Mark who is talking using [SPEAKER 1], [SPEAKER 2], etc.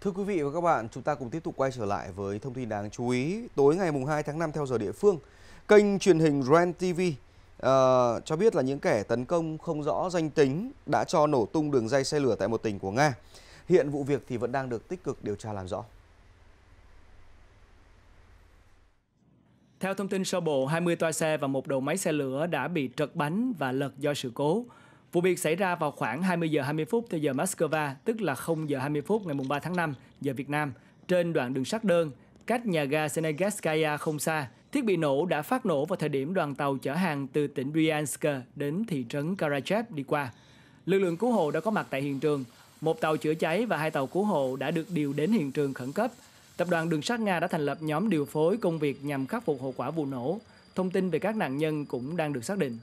[SPEAKER 1] Thưa quý vị và các bạn, chúng ta cùng tiếp tục quay trở lại với thông tin đáng chú ý. Tối ngày mùng 2 tháng 5 theo giờ địa phương, kênh truyền hình Ren TV uh, ờ, cho biết là những kẻ tấn công không rõ danh tính đã cho nổ tung đường dây xe lửa tại một tỉnh của Nga. Hiện vụ việc thì vẫn đang
[SPEAKER 2] được tích cực điều tra làm rõ.
[SPEAKER 3] Theo thông tin sơ bộ, 20 toa xe và một đầu máy xe lửa đã bị trật bánh và lật do sự cố. Vụ việc xảy ra vào khoảng 20 giờ 20 phút theo giờ Moscow, tức là 0 giờ 20 phút ngày 3 tháng 5 giờ Việt Nam, trên đoạn đường sắt đơn, cách nhà ga Senegaskaya không xa. Thiết bị nổ đã phát nổ vào thời điểm đoàn tàu chở hàng từ tỉnh Bryansk đến thị trấn Karachat đi qua. Lực lượng cứu hộ đã có mặt tại hiện trường. Một tàu chữa cháy và hai tàu cứu hộ đã được điều đến hiện trường khẩn cấp. Tập đoàn Đường sắt Nga đã thành lập nhóm điều phối công việc nhằm khắc phục hậu quả vụ nổ. Thông tin về các nạn nhân cũng đang được xác định.